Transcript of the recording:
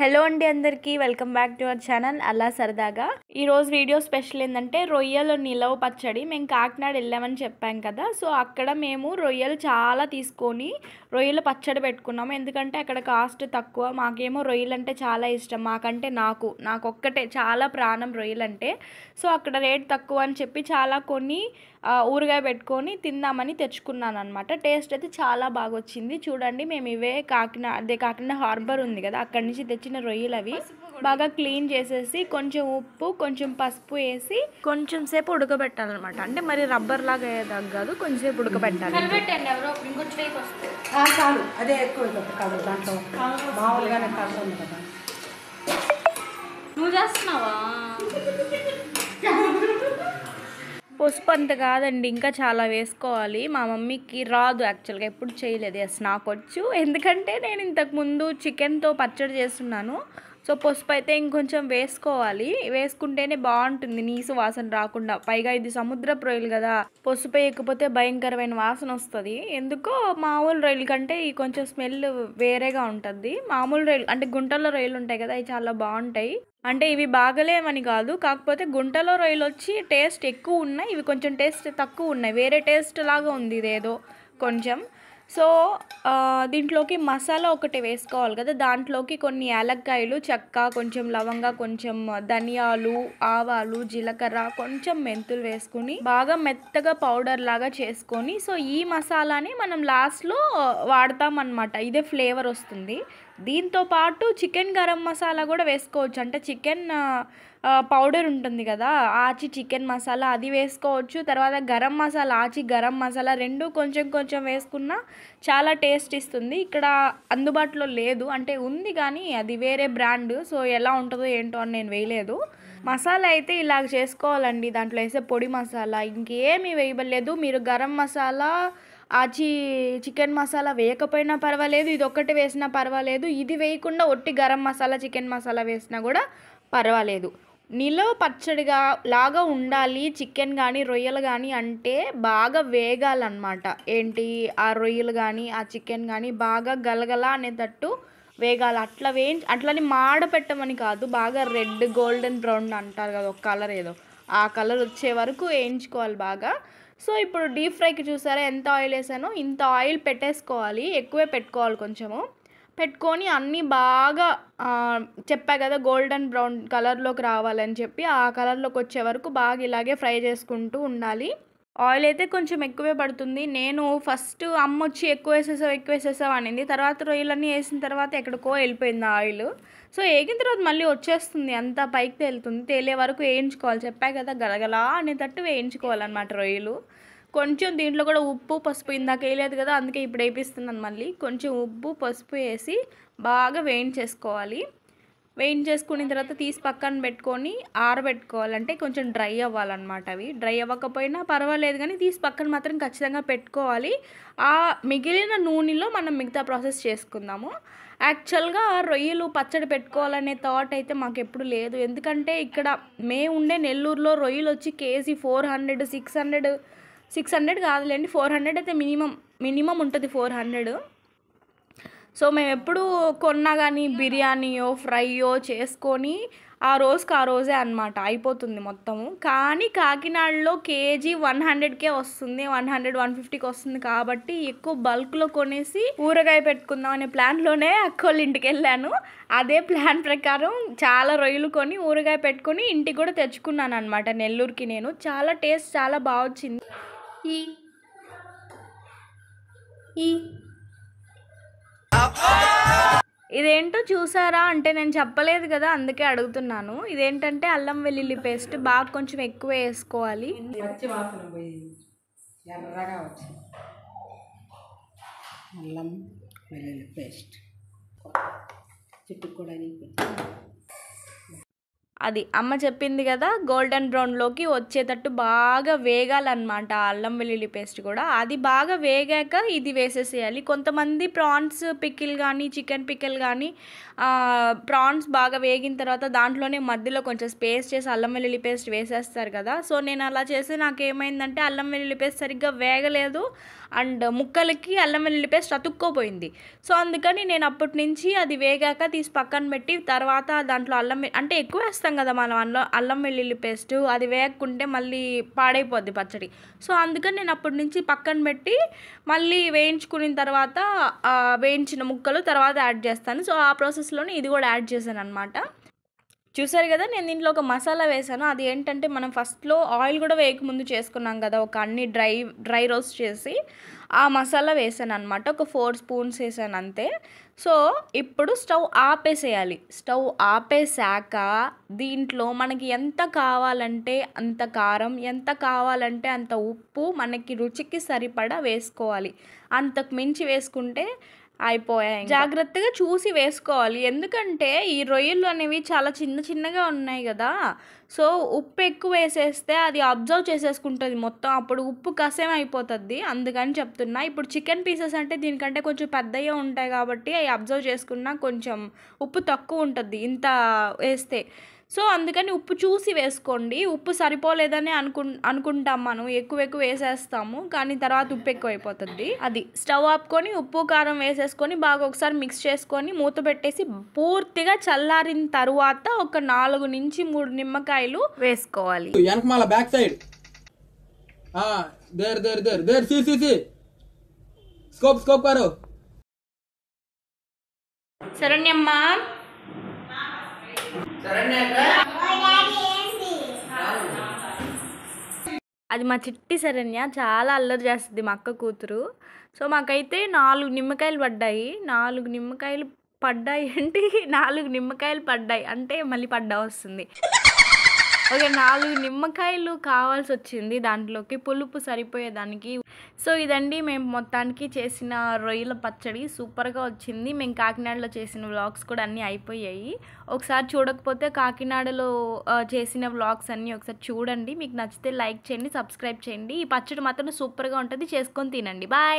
hello అండి అందరికీ welcome back to our channel అలా సరదాగా ఈరోజు వీడియో స్పెషల్ ఏంటంటే రొయ్యలు నిలవ పచ్చడి మేము కాకినాడ వెళ్ళామని చెప్పాం కదా సో అక్కడ మేము రొయ్యలు చాలా తీసుకొని రొయ్యలు పచ్చడి పెట్టుకున్నాము ఎందుకంటే అక్కడ కాస్ట్ తక్కువ మాకేమో రొయ్యలు అంటే చాలా ఇష్టం మాకంటే నాకు నాకు ఒక్కటే చాలా ప్రాణం రొయ్యలు అంటే సో అక్కడ రేట్ తక్కువ అని చెప్పి చాలా కొన్ని ఊరగాయ పెట్టుకొని తిందామని తెచ్చుకున్నాను అనమాట టేస్ట్ అయితే చాలా బాగా వచ్చింది చూడండి మేము ఇవే కాకినాడ అదే కాకినాడ హార్బర్ ఉంది కదా అక్కడి నుంచి తెచ్చిన రొయ్యలు అవి బాగా క్లీన్ చేసేసి కొంచెం ఉప్పు కొంచెం పసుపు వేసి కొంచెం సేపు ఉడకబెట్టాలన్నమాట అంటే మరి రబ్బర్ లాగా తగ్గదు కొంచెం సేపు ఉడకబెట్టాలి కాసాలు అదే ఎక్కువ కాదు దాంట్లో మామూలుగానే కాలుతుంది కదా నువ్వు చేస్తున్నావా పసుపు అంత కాదండి ఇంకా చాలా వేసుకోవాలి మా మమ్మీకి రాదు యాక్చువల్గా ఎప్పుడు చేయలేదు ఎస్ నాకు వచ్చు ఎందుకంటే నేను ఇంతకుముందు చికెన్తో పచ్చడి చేస్తున్నాను సో పసుపు అయితే ఇంకొంచెం వేసుకోవాలి వేసుకుంటేనే బాగుంటుంది నీసు వాసన రాకుండా పైగా ఇది సముద్రపు రొయ్యలు కదా పసుపు ఎక్కిపోతే భయంకరమైన వాసన వస్తుంది ఎందుకో మామూలు రొయ్యలు కంటే ఈ కొంచెం స్మెల్ వేరేగా ఉంటుంది మామూలు రొయ్యలు అంటే గుంటల్లో రొయ్యలు ఉంటాయి కదా అవి చాలా బాగుంటాయి అంటే ఇవి బాగలేమని కాదు కాకపోతే గుంటలో రొయ్యలు వచ్చి టేస్ట్ ఎక్కువ ఉన్నాయి ఇవి కొంచెం టేస్ట్ తక్కువ ఉన్నాయి వేరే టేస్ట్ లాగా ఉంది ఇదేదో కొంచెం సో దీంట్లోకి మసాలా ఒకటి వేసుకోవాలి కదా దాంట్లోకి కొన్ని యాలక్కాయలు చెక్క కొంచెం లవంగ కొంచెం ధనియాలు ఆవాలు జీలకర్ర కొంచెం మెంతులు వేసుకుని బాగా మెత్తగా పౌడర్ లాగా చేసుకొని సో ఈ మసాలాని మనం లాస్ట్లో వాడతాం అనమాట ఇదే ఫ్లేవర్ వస్తుంది దీంతో పాటు చికెన్ గరం మసాలా కూడా వేసుకోవచ్చు అంటే చికెన్ పౌడర్ ఉంటుంది కదా ఆచి చికెన్ మసాలా అది వేసుకోవచ్చు తర్వాత గరం మసాలా ఆచి గరం మసాలా రెండు కొంచెం కొంచెం వేసుకున్నా చాలా టేస్ట్ ఇస్తుంది ఇక్కడ అందుబాటులో లేదు అంటే ఉంది కానీ అది వేరే బ్రాండ్ సో ఎలా ఉంటుందో ఏంటో అని నేను వేయలేదు మసాలా అయితే ఇలాగ చేసుకోవాలండి దాంట్లో వేసే పొడి మసాలా ఇంకేమీ వేయబడలేదు మీరు గరం మసాలా ఆ చీ చికెన్ మసాలా వేయకపోయినా పర్వాలేదు ఇది ఒక్కటి వేసినా పర్వాలేదు ఇది వేయకుండా ఒట్టి గరం మసాలా చికెన్ మసాలా వేసినా కూడా పర్వాలేదు నిలవ పచ్చడిగా లాగా ఉండాలి చికెన్ కానీ రొయ్యలు కానీ అంటే బాగా వేగాలన్నమాట ఏంటి ఆ రొయ్యలు కానీ ఆ చికెన్ కానీ బాగా గలగల అనేటట్టు వేగాలి అట్లా వేయించి అట్లని మాడ పెట్టమని కాదు బాగా రెడ్ గోల్డెన్ బ్రౌన్ అంటారు కదా ఒక కలర్ ఏదో ఆ కలర్ వచ్చే వరకు వేయించుకోవాలి బాగా సో ఇప్పుడు డీప్ ఫ్రైకి చూసారా ఎంత ఆయిల్ వేసానో ఇంత ఆయిల్ పెట్టేసుకోవాలి ఎక్కువే పెట్టుకోవాలి కొంచెము పెట్టుకొని అన్నీ బాగా చెప్పా కదా గోల్డెన్ బ్రౌన్ కలర్లోకి రావాలని చెప్పి ఆ కలర్లోకి వచ్చే వరకు బాగా ఇలాగే ఫ్రై చేసుకుంటూ ఉండాలి ఆయిల్ అయితే కొంచెం ఎక్కువే పడుతుంది నేను ఫస్ట్ అమ్మ వచ్చి ఎక్కువ వేసేసావు ఎక్కువ వేసేసావు అనింది తర్వాత రొయ్యలన్నీ వేసిన తర్వాత ఎక్కడికో వెళ్ళిపోయింది ఆయిల్ సో ఏగిన తర్వాత మళ్ళీ వచ్చేస్తుంది అంత పైకి తేలుతుంది తేలే వరకు వేయించుకోవాలి చెప్పా కదా గలగలా అనేటట్టు వేయించుకోవాలన్నమాట రొయ్యలు కొంచెం దీంట్లో కూడా ఉప్పు పసుపు ఇందాక వేయలేదు కదా అందుకే ఇప్పుడు వేపిస్తున్నాను మళ్ళీ కొంచెం ఉప్పు పసుపు వేసి బాగా వేయించేసుకోవాలి వెయిట్ చేసుకున్న తర్వాత తీసి పక్కన పెట్టుకొని ఆరబెట్టుకోవాలంటే కొంచెం డ్రై అవ్వాలన్నమాట అవి డ్రై అవ్వకపోయినా పర్వాలేదు కానీ తీసి పక్కన మాత్రం ఖచ్చితంగా పెట్టుకోవాలి ఆ మిగిలిన నూనెలో మనం మిగతా ప్రాసెస్ చేసుకుందాము యాక్చువల్గా రొయ్యలు పచ్చడి పెట్టుకోవాలనే థాట్ అయితే మాకు ఎప్పుడు లేదు ఎందుకంటే ఇక్కడ మేము ఉండే నెల్లూరులో రొయ్యలు వచ్చి KG four hundred six hundred six hundred కాదులేండి ఫోర్ హండ్రెడ్ అయితే మినిమం మినిమం ఉంటుంది ఫోర్ హండ్రెడ్ సో మేము ఎప్పుడు కొన్నా కానీ బిర్యానీయో ఫ్రైయో చేసుకొని ఆ రోజుకి ఆ రోజే అనమాట అయిపోతుంది మొత్తము కానీ కాకినాడలో కేజీ వన్ హండ్రెడ్కే వస్తుంది వన్ హండ్రెడ్ వన్ ఫిఫ్టీకి వస్తుంది కాబట్టి ఎక్కువ బల్క్లో కొనేసి ఊరగాయ పెట్టుకుందాం అనే ప్లాన్లోనే అక్కోళ్ళ ఇంటికి వెళ్ళాను అదే ప్లాన్ ప్రకారం చాలా రొయ్యలు కొని ఊరగాయ పెట్టుకొని ఇంటికి కూడా తెచ్చుకున్నాను అనమాట నెల్లూరుకి నేను చాలా టేస్ట్ చాలా బాగా వచ్చింది ఈ ఈ ఇదేంటో చూసారా అంటే నేను చెప్పలేదు కదా అందుకే అడుగుతున్నాను ఇదేంటంటే అల్లం వెల్లుల్లి పేస్ట్ బాగా కొంచెం ఎక్కువ వేసుకోవాలి అల్లం వెల్లుల్లి పేస్ట్ చుట్టుకోవడానికి అది అమ్మ చెప్పింది కదా గోల్డెన్ బ్రౌన్లోకి వచ్చేటట్టు బాగా వేగాలన్నమాట అల్లం వెల్లుల్లి పేస్ట్ కూడా అది బాగా వేగాక ఇది వేసేసేయాలి కొంతమంది ప్రాన్స్ పికిల్ కానీ చికెన్ పిక్కిల్ కానీ ప్రాన్స్ బాగా వేగిన తర్వాత దాంట్లోనే మధ్యలో కొంచెం స్పేస్ చేసి అల్లం వెల్లుల్లి పేస్ట్ వేసేస్తారు కదా సో నేను అలా చేసి ఏమైందంటే అల్లం వెల్లుల్లి పేస్ట్ సరిగ్గా వేగలేదు అండ్ ముక్కలకి అల్లం వెల్లుల్లి పేస్ట్ అతుక్కోపోయింది సో అందుకని నేను అప్పటి నుంచి అది వేగాక తీసి పక్కన పెట్టి తర్వాత దాంట్లో అల్లం అంటే ఎక్కువ వేస్తాం కదా మనం అల్లం అల్లం వెల్లుల్లి పేస్ట్ అది వేయకుంటే మళ్ళీ పాడైపోద్ది పచ్చడి సో అందుకని నేను అప్పటి నుంచి పక్కన పెట్టి మళ్ళీ వేయించుకున్న తర్వాత వేయించిన ముక్కలు తర్వాత యాడ్ చేస్తాను సో ఆ ప్రాసెస్లోనే ఇది కూడా యాడ్ చేశాను అనమాట చూసారు కదా నేను దీంట్లో ఒక మసాలా వేసాను అది ఏంటంటే మనం ఫస్ట్లో ఆయిల్ కూడా వేయకముందు చేసుకున్నాం కదా ఒక అన్ని డ్రై డ్రై రోస్ట్ చేసి ఆ మసాలా వేసాను అనమాట ఒక ఫోర్ స్పూన్స్ వేసాను అంతే సో ఇప్పుడు స్టవ్ ఆపేసేయాలి స్టవ్ ఆపేసాక దీంట్లో మనకి ఎంత కావాలంటే అంత కారం ఎంత కావాలంటే అంత ఉప్పు మనకి రుచికి సరిపడా వేసుకోవాలి అంతకు మించి వేసుకుంటే అయిపోయాయి జాగ్రత్తగా చూసి వేసుకోవాలి ఎందుకంటే ఈ రొయ్యలు అనేవి చాలా చిన్న చిన్నగా ఉన్నాయి కదా సో ఉప్పు ఎక్కువ వేసేస్తే అది అబ్జర్వ్ చేసేసుకుంటుంది మొత్తం అప్పుడు ఉప్పు కసేం అయిపోతుంది అందుకని చెప్తున్నా ఇప్పుడు చికెన్ పీసెస్ అంటే దీనికంటే కొంచెం పెద్దగా ఉంటాయి కాబట్టి అవి అబ్జర్వ్ చేసుకున్నా కొంచెం ఉప్పు తక్కువ ఉంటుంది ఇంత వేస్తే సో అందుకని ఉప్పు చూసి వేసుకోండి ఉప్పు సరిపోలేదని అనుకు అనుకుంటాం మనం ఎక్కువ ఎక్కువ వేసేస్తాము కానీ తర్వాత ఉప్పు ఎక్కువ అయిపోతుంది అది స్టవ్ ఆపుకొని ఉప్పు కారం వేసేసుకొని బాగా ఒకసారి మిక్స్ చేసుకొని మూత పెట్టేసి పూర్తిగా చల్లారిన తర్వాత ఒక నాలుగు నుంచి మూడు నిమ్మకాయలు వేసుకోవాలి వెనకమాల బ్యాక్ సైడ్ శరణ్యమ్మ అది మా చిట్టి శరణ్య చాలా అల్లరి చేస్తుంది మా అక్క కూతురు సో మాకైతే నాలుగు నిమ్మకాయలు పడ్డాయి నాలుగు నిమ్మకాయలు పడ్డాయి అంటే నాలుగు నిమ్మకాయలు పడ్డాయి అంటే మళ్ళీ పడ్డా వస్తుంది ఒక నాలుగు నిమ్మకాయలు కావాల్సి వచ్చింది దాంట్లోకి పులుపు సరిపోయేదానికి సో ఇదండి మేము మొత్తానికి చేసిన రొయ్యల పచ్చడి సూపర్గా వచ్చింది మేము కాకినాడలో చేసిన వ్లాగ్స్ కూడా అన్నీ అయిపోయాయి ఒకసారి చూడకపోతే కాకినాడలో చేసిన వ్లాగ్స్ అన్నీ ఒకసారి చూడండి మీకు నచ్చితే లైక్ చేయండి సబ్స్క్రైబ్ చేయండి ఈ పచ్చడి మాత్రం సూపర్గా ఉంటుంది చేసుకొని తినండి బాయ్